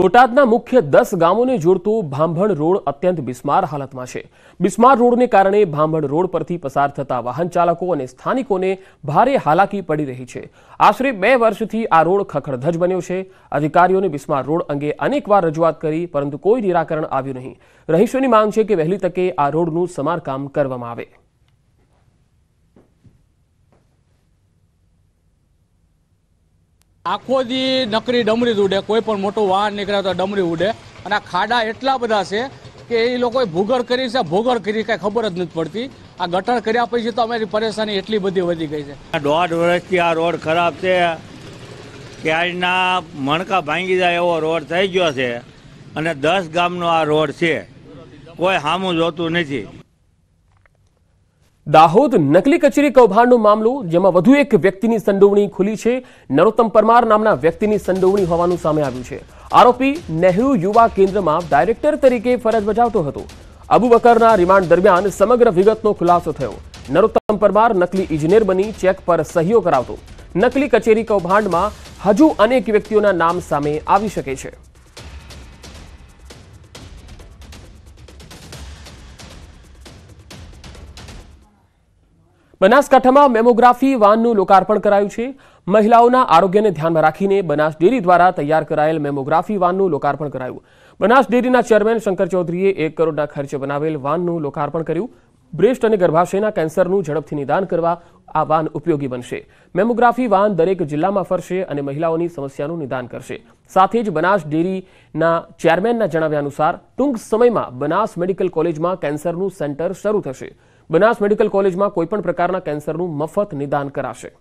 બોટાદના મુખ્ય દસ ગામોને જોડતું ભાંભણ રોડ અત્યંત બિસ્માર હાલતમાં છે બિસ્માર રોડને કારણે ભાંભણ રોડ પરથી પસાર થતા વાહન ચાલકો અને સ્થાનિકોને ભારે હાલાકી પડી રહી છે આશરે બે વર્ષથી આ રોડ ખખડધજ બન્યો છે અધિકારીઓને બિસ્માર રોડ અંગે અનેકવાર રજૂઆત કરી પરંતુ કોઈ નિરાકરણ આવ્યું નહીં રહીશોની માંગ છે કે વહેલી તકે આ રોડનું સમારકામ કરવામાં આવે આખો દી નકરી ડમરી ઉડે કોઈ પણ મોટું વાહન નીકળે તો ડમરી ઉડે અને આ ખાડા એટલા બધા છે કે એ લોકોએ ભૂગર કરી છે ભૂગર કરી કાંઈ ખબર જ નથી પડતી આ ગટર કર્યા પછી તો અમારી પરેશાની એટલી બધી વધી ગઈ છે દોઢ વર્ષથી આ રોડ ખરાબ છે કે આજના મણકા ભાંગી જાય એવો રોડ થઈ ગયો છે અને દસ ગામનો આ રોડ છે કોઈ સામું જોતું નથી દાહોદ નકલી કચેરી કૌભાંડનો મામલો જેમાં વધુ એક વ્યક્તિની સંડોવણી ખુલી છે નરોત્તમ પરમાર નામના વ્યક્તિની સંડોવણી હોવાનું સામે આવ્યું છે આરોપી નહેરુ યુવા કેન્દ્રમાં ડાયરેક્ટર તરીકે ફરજ બજાવતો હતો અબુ અબુબકરના રિમાન્ડ દરમિયાન સમગ્ર વિગતનો ખુલાસો થયો નરોત્તમ પરમાર નકલી ઇજનેર બની ચેક પર સહીઓ કરાવતો નકલી કચેરી કૌભાંડમાં હજુ અનેક વ્યક્તિઓના નામ સામે આવી શકે છે બનાસકાંઠામાં મેમોગ્રાફી વાનનું લોકાર્પણ કરાયું છે મહિલાઓના આરોગ્યને ધ્યાનમાં રાખીને બનાસ ડેરી દ્વારા તૈયાર કરાયેલ મેમોગ્રાફી વાનનું લોકાર્પણ કરાયું બનાસ ડેરીના ચેરમેન શંકર ચૌધરીએ એક કરોડના ખર્ચે બનાવેલ વાનનું લોકાર્પણ કર્યું બ્રેસ્ટ અને ગર્ભાશયના કેન્સરનું ઝડપથી નિદાન કરવા આ વાન ઉપયોગી બનશે મેમોગ્રાફી વાન દરેક જિલ્લામાં ફરશે અને મહિલાઓની સમસ્યાનું નિદાન કરશે સાથે જ બનાસ ડેરીના ચેરમેનના જણાવ્યા અનુસાર ટૂંક સમયમાં બનાસ મેડિકલ કોલેજમાં કેન્સરનું સેન્ટર શરૂ થશે બનાસ મેડિકલ કોલેજમાં કોઈપણ પ્રકારના કેન્સરનું મફત નિદાન કરાશે